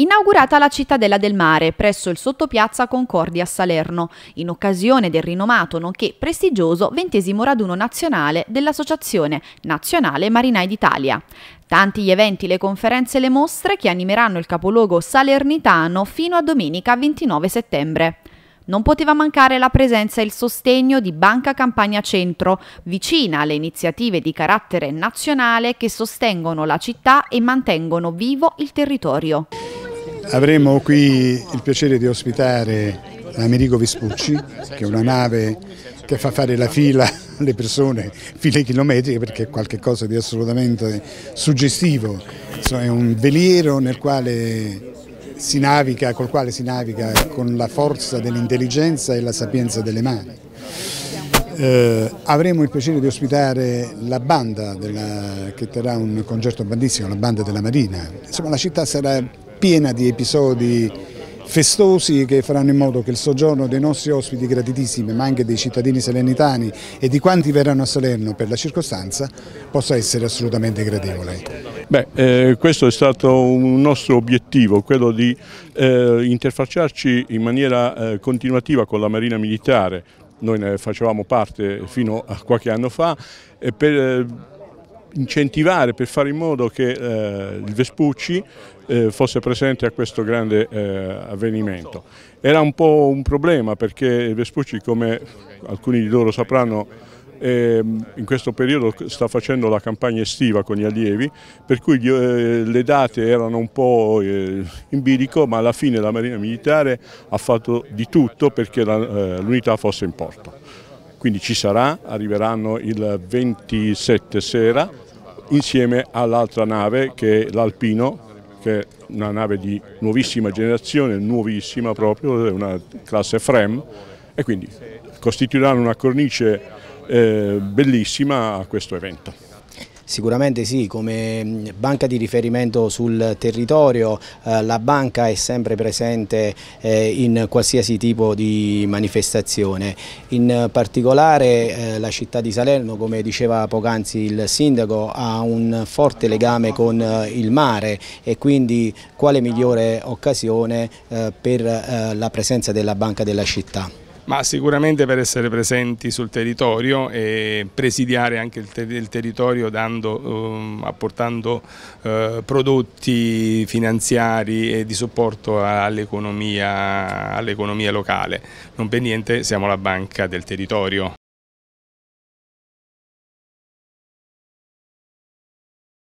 Inaugurata la Cittadella del Mare presso il sottopiazza Concordia a Salerno, in occasione del rinomato nonché prestigioso ventesimo raduno nazionale dell'Associazione Nazionale Marinai d'Italia. Tanti gli eventi, le conferenze e le mostre che animeranno il capoluogo salernitano fino a domenica 29 settembre non poteva mancare la presenza e il sostegno di Banca Campania Centro, vicina alle iniziative di carattere nazionale che sostengono la città e mantengono vivo il territorio. Avremo qui il piacere di ospitare l'Americo Vespucci, che è una nave che fa fare la fila alle persone, file chilometriche, perché è qualcosa di assolutamente suggestivo. è un veliero nel quale si naviga, col quale si naviga con la forza dell'intelligenza e la sapienza delle mani. Eh, avremo il piacere di ospitare la banda della, che terrà un concerto bandissimo, la banda della Marina. Insomma la città sarà piena di episodi festosi che faranno in modo che il soggiorno dei nostri ospiti gratitissimi, ma anche dei cittadini salernitani e di quanti verranno a Salerno per la circostanza, possa essere assolutamente gradevole. Beh, eh, questo è stato un nostro obiettivo, quello di eh, interfacciarci in maniera eh, continuativa con la Marina Militare, noi ne facevamo parte fino a qualche anno fa, e per eh, incentivare per fare in modo che eh, il Vespucci eh, fosse presente a questo grande eh, avvenimento. Era un po' un problema perché il Vespucci come alcuni di loro sapranno ehm, in questo periodo sta facendo la campagna estiva con gli allievi per cui eh, le date erano un po' eh, in bilico ma alla fine la Marina Militare ha fatto di tutto perché eh, l'unità fosse in porto quindi ci sarà, arriveranno il 27 sera insieme all'altra nave che è l'Alpino, che è una nave di nuovissima generazione, nuovissima proprio, è una classe FREM e quindi costituiranno una cornice eh, bellissima a questo evento. Sicuramente sì, come mm, banca di riferimento sul territorio eh, la banca è sempre presente eh, in qualsiasi tipo di manifestazione, in particolare eh, la città di Salerno come diceva poc'anzi il sindaco ha un forte legame con eh, il mare e quindi quale migliore occasione eh, per eh, la presenza della banca della città. Ma sicuramente per essere presenti sul territorio e presidiare anche il, ter il territorio dando, eh, apportando eh, prodotti finanziari e di supporto all'economia all locale. Non per niente siamo la banca del territorio.